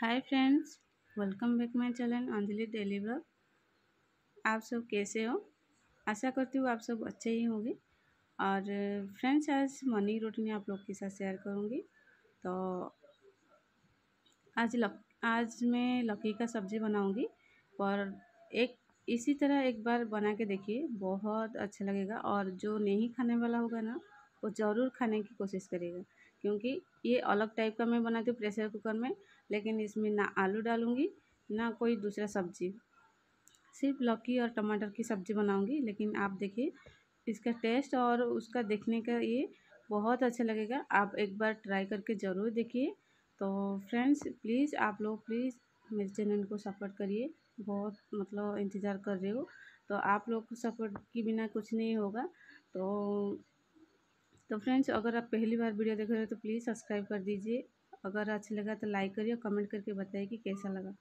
hi friends welcome back my channel Anjali daily blog आप सब कैसे हो आशा करती हूँ आप सब अच्छे ही होंगे और फ्रेंड्स आज मॉर्निंग रूटीन आप लोग के साथ शेयर करूँगी तो आज लक आज मैं लकी का सब्ज़ी बनाऊँगी और एक इसी तरह एक बार बना के देखिए बहुत अच्छा लगेगा और जो नहीं खाने वाला होगा ना वो ज़रूर खाने की कोशिश करेगा क्योंकि ये अलग टाइप का मैं बनाती हूँ प्रेशर कुकर में लेकिन इसमें ना आलू डालूँगी ना कोई दूसरा सब्ज़ी सिर्फ लौकी और टमाटर की सब्ज़ी बनाऊँगी लेकिन आप देखिए इसका टेस्ट और उसका देखने का ये बहुत अच्छा लगेगा आप एक बार ट्राई करके ज़रूर देखिए तो फ्रेंड्स प्लीज़ आप लोग प्लीज़ मेरे चैनल को सपोर्ट करिए बहुत मतलब इंतज़ार कर रहे हो तो आप लोग को सपोर्ट के बिना कुछ नहीं होगा तो तो फ्रेंड्स अगर आप पहली बार वीडियो देख रहे हो तो प्लीज़ सब्सक्राइब कर दीजिए अगर अच्छा लगा तो लाइक करिए कमेंट करके बताइए कि कैसा लगा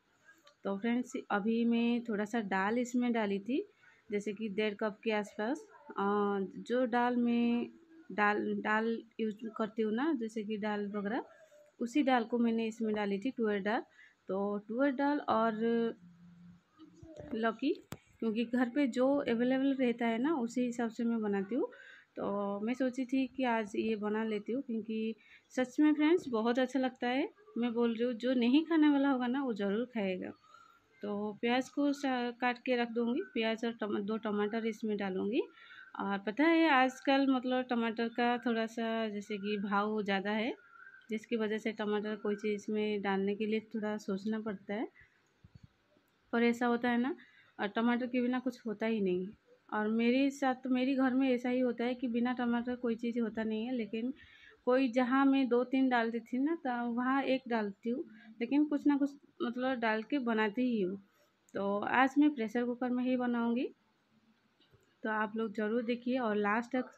तो फ्रेंड्स अभी मैं थोड़ा सा दाल इसमें डाली थी जैसे कि डेढ़ कप के आसपास जो दाल में दाल दाल यूज करती हूँ ना जैसे कि दाल वगैरह उसी दाल को मैंने इसमें डाली थी टूअर दाल तो टूअर दाल और लौकी क्योंकि घर पे जो अवेलेबल रहता है ना उसी हिसाब से मैं बनाती हूँ तो मैं सोची थी कि आज ये बना लेती हूँ क्योंकि सच में फ्रेंड्स बहुत अच्छा लगता है मैं बोल रही हूँ जो नहीं खाने वाला होगा ना वो ज़रूर खाएगा तो प्याज को काट के रख दूँगी प्याज और टम, दो टमाटर इसमें डालूँगी और पता है आजकल मतलब टमाटर का थोड़ा सा जैसे कि भाव ज़्यादा है जिसकी वजह से टमाटर कोई चीज़ में डालने के लिए थोड़ा सोचना पड़ता है पर ऐसा होता है ना और टमाटर के बिना कुछ होता ही नहीं और मेरे साथ तो मेरी घर में ऐसा ही होता है कि बिना टमाटर कोई चीज़ होता नहीं है लेकिन कोई जहाँ मैं दो तीन डालती थी ना तो वहाँ एक डालती हूँ लेकिन कुछ ना कुछ मतलब डाल के बनाती ही हूँ तो आज मैं प्रेशर कुकर में ही बनाऊँगी तो आप लोग ज़रूर देखिए और लास्ट तक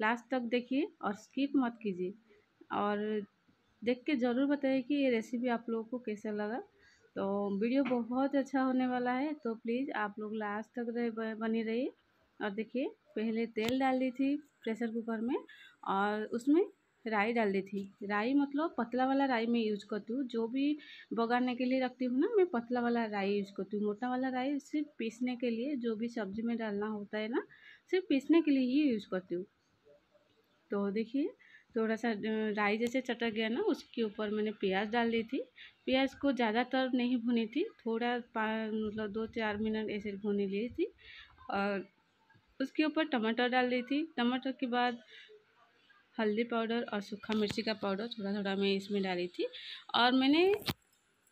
लास्ट तक देखिए और स्किप मत कीजिए और देख के ज़रूर बताइए कि ये रेसिपी आप लोगों को कैसा लगा तो वीडियो बहुत अच्छा होने वाला है तो प्लीज़ आप लोग लास्ट तक रहे बनी रहिए और देखिए पहले तेल डाल दी थी प्रेशर कुकर में और उसमें राई डाल दी थी राई मतलब पतला वाला राई मैं यूज करती हूँ जो भी बगाने के लिए रखती हूँ ना मैं पतला वाला राई यूज करती हूँ मोटा वाला राई सिर्फ पीसने के लिए जो भी सब्जी में डालना होता है ना सिर्फ पीसने के लिए ही यूज करती हूँ तो देखिए थोड़ा सा राई जैसे चटक गया ना उसके ऊपर मैंने प्याज डाल दी थी प्याज को ज़्यादातर नहीं भुनी थी थोड़ा मतलब दो चार मिनट ऐसे भुनी ली थी और उसके ऊपर टमाटर डाल दी थी टमाटर के बाद हल्दी पाउडर और सूखा मिर्ची का पाउडर थोड़ा थोड़ा मैं इसमें डाली थी और मैंने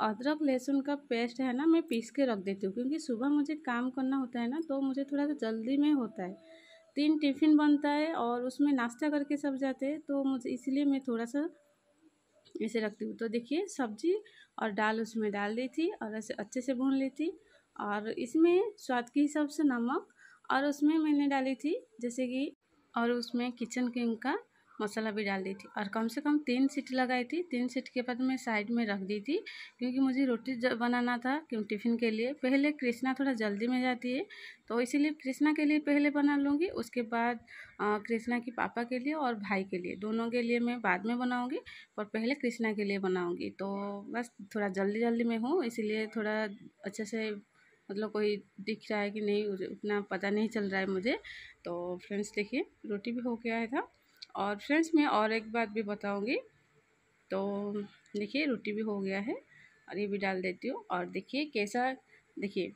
अदरक लहसुन का पेस्ट है ना मैं पीस के रख देती हूँ क्योंकि सुबह मुझे काम करना होता है ना तो मुझे थोड़ा सा जल्दी में होता है तीन टिफ़िन बनता है और उसमें नाश्ता करके सब जाते हैं तो मुझे इसलिए मैं थोड़ा सा ऐसे रखती हूँ तो देखिए सब्जी और दाल उसमें डाल दी थी और ऐसे अच्छे से भून ली थी और इसमें स्वाद के हिसाब से नमक और उसमें मैंने डाली थी जैसे कि और उसमें किचन किंग का मसाला भी डाल दी थी और कम से कम तीन सीट लगाई थी तीन सीट के बाद मैं साइड में रख दी थी क्योंकि मुझे रोटी बनाना था क्यों टिफ़िन के लिए पहले कृष्णा थोड़ा जल्दी में जाती है तो इसीलिए कृष्णा के लिए पहले बना लूँगी उसके बाद कृष्णा की पापा के लिए और भाई के लिए दोनों के लिए मैं बाद में बनाऊँगी और पहले कृष्णा के लिए बनाऊँगी तो बस थोड़ा जल्दी जल्दी में हूँ इसीलिए थोड़ा अच्छे से मतलब कोई दिख रहा है कि नहीं उतना पता नहीं चल रहा है मुझे तो फ्रेंड्स देखिए रोटी भी हो गया था और फ्रेंड्स मैं और एक बात भी बताऊँगी तो देखिए रोटी भी हो गया है और ये भी डाल देती हूँ और देखिए कैसा देखिए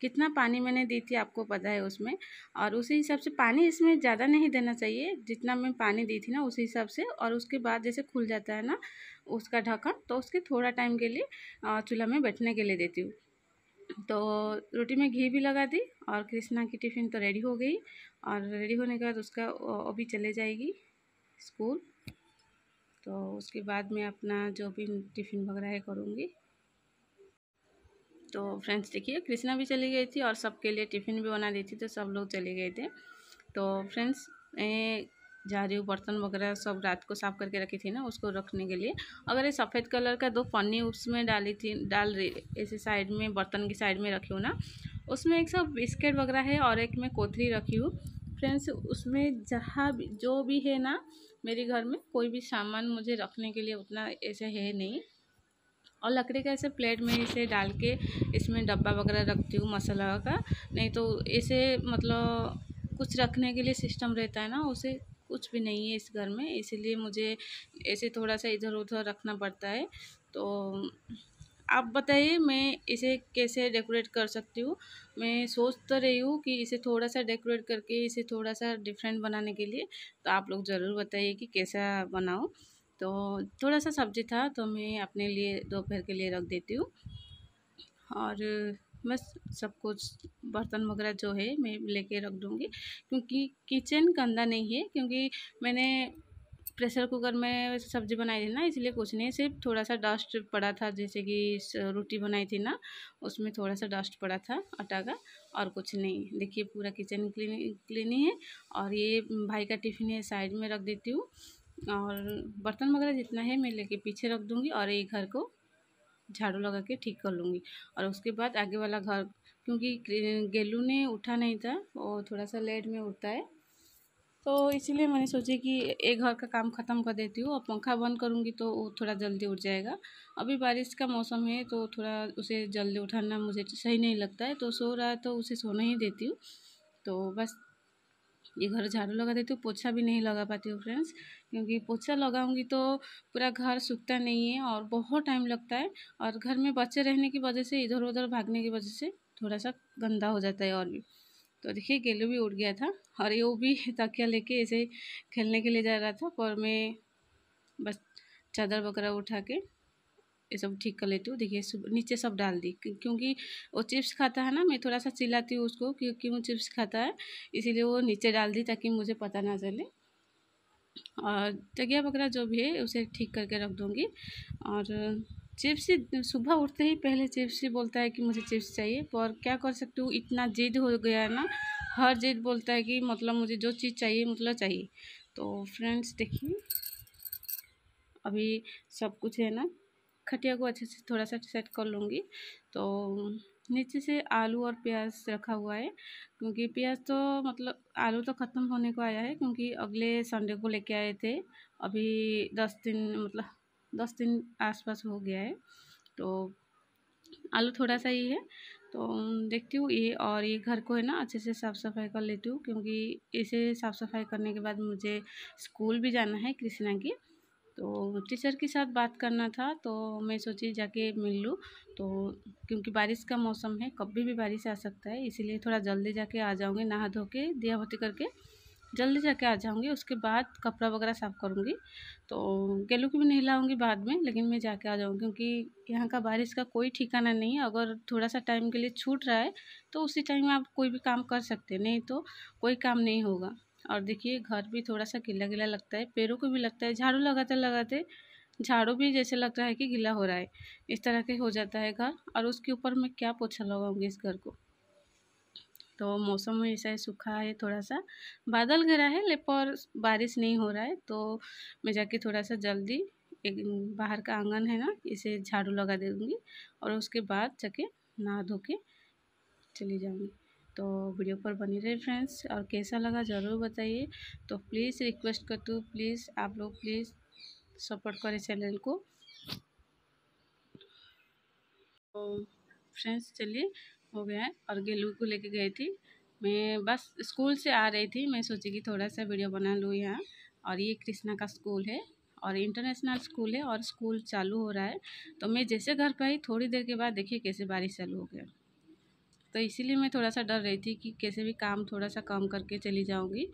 कितना पानी मैंने दी थी आपको पता है उसमें और उसी हिसाब से पानी इसमें ज़्यादा नहीं देना चाहिए जितना मैं पानी दी थी ना उसी हिसाब से और उसके बाद जैसे खुल जाता है ना उसका ढक्कन तो उसके थोड़ा टाइम के लिए चूल्हा में बैठने के लिए देती हूँ तो रोटी में घी भी लगा दी और कृष्णा की टिफ़िन तो रेडी हो गई और रेडी होने के बाद उसका अभी चले जाएगी स्कूल तो उसके बाद मैं अपना जो भी टिफ़िन वगैरह है करूँगी तो फ्रेंड्स देखिए कृष्णा भी चली गई थी और सबके लिए टिफ़िन भी बना दी थी तो सब लोग चले गए थे तो फ्रेंड्स झाड़ू बर्तन वगैरह सब रात को साफ़ करके रखी थी ना उसको रखने के लिए अगर ये सफ़ेद कलर का दो पन्नी उसमें डाली थी डाल रही ऐसे साइड में बर्तन की साइड में रखी हूँ ना उसमें एक सब बिस्किट वगैरह है और एक मैं कोथरी रखी हूँ फ्रेंड्स उसमें जहाँ जो भी है ना मेरे घर में कोई भी सामान मुझे रखने के लिए उतना ऐसे है नहीं और लकड़ी का ऐसे प्लेट में इसे डाल के इसमें डब्बा वगैरह रखती हूँ मसाला का नहीं तो ऐसे मतलब कुछ रखने के लिए सिस्टम रहता है ना उसे कुछ भी नहीं है इस घर में इसीलिए मुझे ऐसे थोड़ा सा इधर उधर रखना पड़ता है तो आप बताइए मैं इसे कैसे डेकोरेट कर सकती हूँ मैं सोच तो रही हूँ कि इसे थोड़ा सा डेकोरेट करके इसे थोड़ा सा डिफरेंट बनाने के लिए तो आप लोग ज़रूर बताइए कि कैसा बनाऊँ तो थोड़ा सा सब्जी था तो मैं अपने लिए दोपहर के लिए रख देती हूँ और मैं सब कुछ बर्तन वगैरह जो है मैं लेके रख दूँगी क्योंकि किचन गंदा नहीं है क्योंकि मैंने प्रेशर कुकर में सब्जी बनाई थी ना इसलिए कुछ नहीं सिर्फ थोड़ा सा डस्ट पड़ा था जैसे कि रोटी बनाई थी ना उसमें थोड़ा सा डस्ट पड़ा था आटा का और कुछ नहीं देखिए पूरा किचन क्लीन क्लीन ही है और ये भाई का टिफ़िन है साइड में रख देती हूँ और बर्तन वगैरह जितना है मैं लेके पीछे रख दूँगी और ये घर को झाड़ू लगा के ठीक कर लूँगी और उसके बाद आगे वाला घर क्योंकि गेलू ने उठा नहीं था वो थोड़ा सा लेट में उठता है तो इसीलिए मैंने सोची कि एक घर का काम ख़त्म कर देती हूँ और पंखा बंद करूँगी तो वो थोड़ा जल्दी उठ जाएगा अभी बारिश का मौसम है तो थोड़ा उसे जल्दी उठाना मुझे सही नहीं लगता है तो सो रहा है तो उसे सोना ही देती हूँ तो बस ये घर झाड़ू लगा देती हूँ पोछा भी नहीं लगा पाती हूँ फ्रेंड्स क्योंकि पोछा लगाऊंगी तो पूरा घर सूखता नहीं है और बहुत टाइम लगता है और घर में बच्चे रहने की वजह से इधर उधर भागने की वजह से थोड़ा सा गंदा हो जाता है और भी तो देखिए गेलू भी उड़ गया था और ये वो भी तकिया लेके ऐसे खेलने के लिए जा रहा था पर मैं बस चादर वगैरह उठा के ये सब ठीक कर लेती हूँ देखिए नीचे सब डाल दी क्योंकि वो चिप्स खाता है ना मैं थोड़ा सा चिल्लाती हूँ उसको क्योंकि वो चिप्स खाता है इसीलिए वो नीचे डाल दी ताकि मुझे पता ना चले और तकिया वगैरह जो भी है उसे ठीक करके रख दूँगी और चिप्स सुबह उठते ही पहले चिप्स ही बोलता है कि मुझे चिप्स चाहिए पर क्या कर सकती हूँ इतना जिद हो गया है ना हर जिद बोलता है कि मतलब मुझे जो चीज़ चाहिए मतलब चाहिए तो फ्रेंड्स देखिए अभी सब कुछ है ना खटिया को अच्छे से थोड़ा सा सेट कर लूँगी तो नीचे से आलू और प्याज रखा हुआ है क्योंकि प्याज तो मतलब आलू तो ख़त्म होने को आया है क्योंकि अगले संडे को लेके आए थे अभी दस दिन मतलब दस दिन आसपास हो गया है तो आलू थोड़ा सा ही है तो देखती हूँ ये और ये घर को है ना अच्छे से साफ़ सफाई कर लेती हूँ क्योंकि इसे साफ़ सफाई करने के बाद मुझे स्कूल भी जाना है कृष्णा की तो टीचर के साथ बात करना था तो मैं सोची जाके मिल लूँ तो क्योंकि बारिश का मौसम है कभी भी बारिश आ सकता है इसीलिए थोड़ा जल्दी जाके आ जाऊँगी नहा धो के दिया करके जल्दी जाके आ जाऊँगी उसके बाद कपड़ा वगैरह साफ़ करूँगी तो गेलू को भी नहीं लाऊँगी बाद में लेकिन मैं जाके आ जाऊँगी क्योंकि यहाँ का बारिश का कोई ठिकाना नहीं है अगर थोड़ा सा टाइम के लिए छूट रहा है तो उसी टाइम आप कोई भी काम कर सकते नहीं तो कोई काम नहीं होगा और देखिए घर भी थोड़ा सा गीला गीला लगता है पैरों को भी लगता है झाड़ू लगाते लगाते झाड़ू भी जैसे लग रहा है कि गीला हो रहा है इस तरह के हो जाता है घर और उसके ऊपर मैं क्या पोछा लगाऊंगी इस घर को तो मौसम ऐसा है सूखा है थोड़ा सा बादल घिरा है ले पर बारिश नहीं हो रहा है तो मैं जाके थोड़ा सा जल्दी एक बाहर का आंगन है ना इसे झाड़ू लगा दे दूँगी और उसके बाद जाके नहा धो के चली जाऊँगी तो वीडियो पर बनी रहे फ्रेंड्स और कैसा लगा ज़रूर बताइए तो प्लीज़ रिक्वेस्ट कर हूँ प्लीज़ आप लोग प्लीज़ सपोर्ट करें चैनल को तो फ्रेंड्स चलिए हो गया है और गेलू को लेके गई थी मैं बस स्कूल से आ रही थी मैं सोची कि थोड़ा सा वीडियो बना लूँ यहाँ और ये कृष्णा का स्कूल है और इंटरनेशनल स्कूल है और स्कूल चालू हो रहा है तो मैं जैसे घर पर आई थोड़ी देर के बाद देखिए कैसे बारिश चालू हो गया तो इसीलिए मैं थोड़ा सा डर रही थी कि कैसे भी काम थोड़ा सा कम करके चली जाऊँगी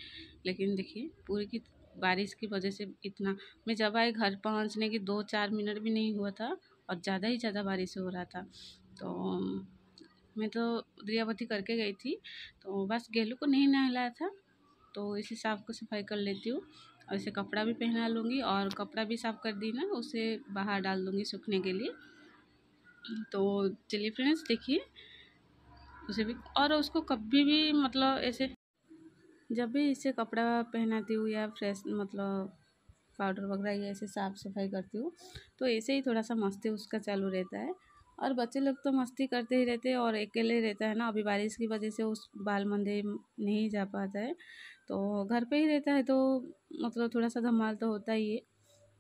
लेकिन देखिए पूरी की बारिश की वजह से इतना मैं जब आई घर पहुँचने की दो चार मिनट भी नहीं हुआ था और ज़्यादा ही ज़्यादा बारिश हो रहा था तो मैं तो द्रियावती करके गई थी तो बस गेलू को नहीं नहलाया था तो इसे साफ को सफाई कर लेती हूँ और इसे कपड़ा भी पहना लूँगी और कपड़ा भी साफ़ कर दी ना उसे बाहर डाल दूँगी सूखने के लिए तो चलिए फ्रेंड्स देखिए उसे भी और उसको कभी भी मतलब ऐसे जब भी इसे कपड़ा पहनाती हूँ या फ्रेश मतलब पाउडर वगैरह ये ऐसे साफ़ सफाई करती हूँ तो ऐसे ही थोड़ा सा मस्ती उसका चालू रहता है और बच्चे लोग तो मस्ती करते ही रहते हैं और अकेले रहता है ना अभी बारिश की वजह से उस बाल मंदिर नहीं जा पाता है तो घर पे ही रहता है तो मतलब थोड़ा सा धमाल तो होता ही है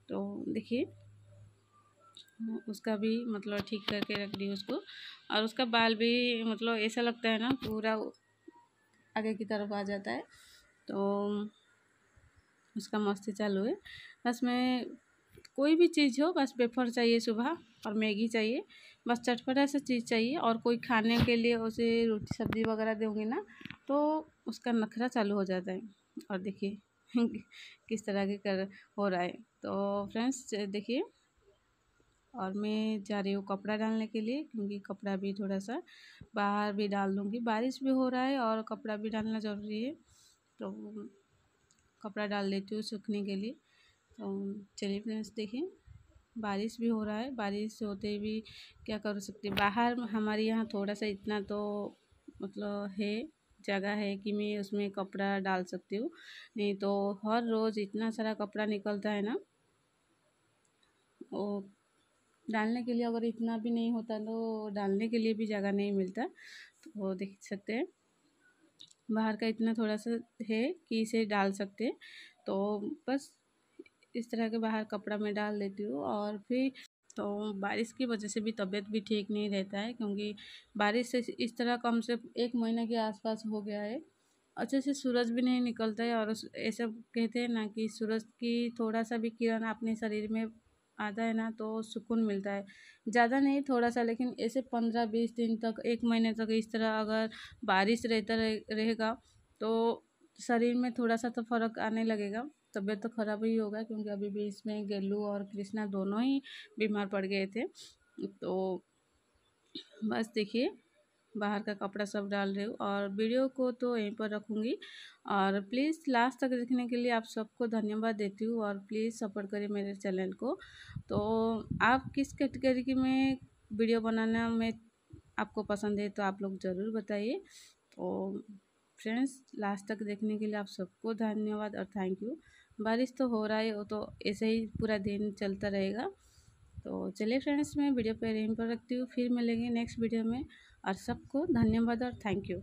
तो देखिए उसका भी मतलब ठीक करके रख दी उसको और उसका बाल भी मतलब ऐसा लगता है ना पूरा आगे की तरफ आ जाता है तो उसका मस्ती चालू है बस मैं कोई भी चीज़ हो बस वेफर चाहिए सुबह और मैगी चाहिए बस चटपटा सा चीज़ चाहिए और कोई खाने के लिए उसे रोटी सब्ज़ी वगैरह दूँगी ना तो उसका नखरा चालू हो जाता है और देखिए किस तरह के कर हो रहा है तो फ्रेंड्स देखिए और मैं जा रही हूँ कपड़ा डालने के लिए क्योंकि कपड़ा भी थोड़ा सा बाहर भी डाल दूँगी बारिश भी हो रहा है और कपड़ा भी डालना ज़रूरी है तो कपड़ा डाल देती हूँ सूखने के लिए तो चलिए फ्रेंड्स देखें बारिश भी हो रहा है बारिश होते भी क्या कर सकते बाहर हमारे यहाँ थोड़ा सा इतना तो मतलब है जगह है कि मैं उसमें कपड़ा डाल सकती हूँ नहीं तो हर रोज़ इतना सारा कपड़ा निकलता है ना वो डालने के लिए अगर इतना भी नहीं होता तो डालने के लिए भी जगह नहीं मिलता तो वो देख सकते हैं बाहर का इतना थोड़ा सा है कि इसे डाल सकते हैं तो बस इस तरह के बाहर कपड़ा में डाल देती हूँ और फिर तो बारिश की वजह से भी तबीयत भी ठीक नहीं रहता है क्योंकि बारिश से इस तरह कम से एक महीने के आसपास हो गया है अच्छे से सूरज भी नहीं निकलता है और ऐसा कहते हैं ना कि सूरज की थोड़ा सा भी किरण अपने शरीर में आता है ना तो सुकून मिलता है ज़्यादा नहीं थोड़ा सा लेकिन ऐसे पंद्रह बीस दिन तक एक महीने तक इस तरह अगर बारिश रहता रहेगा तो शरीर में थोड़ा सा तो फ़र्क आने लगेगा तबीयत तो खराब ही होगा क्योंकि अभी भी इसमें गेलू और कृष्णा दोनों ही बीमार पड़ गए थे तो बस देखिए बाहर का कपड़ा सब डाल रही हूँ और वीडियो को तो यहीं पर रखूँगी और प्लीज़ लास्ट तक देखने के लिए आप सबको धन्यवाद देती हूँ और प्लीज़ सपोर्ट करें मेरे चैनल को तो आप किस कैटेगरी में वीडियो बनाना में आपको पसंद है तो आप लोग ज़रूर बताइए तो फ्रेंड्स लास्ट तक देखने के लिए आप सबको धन्यवाद और थैंक यू बारिश तो हो रहा है वो तो ऐसे ही पूरा दिन चलता रहेगा तो चलिए फ्रेंड्स मैं वीडियो पर यहीं पर रखती हूँ फिर मिलेंगे नेक्स्ट वीडियो में और सबको धन्यवाद और थैंक यू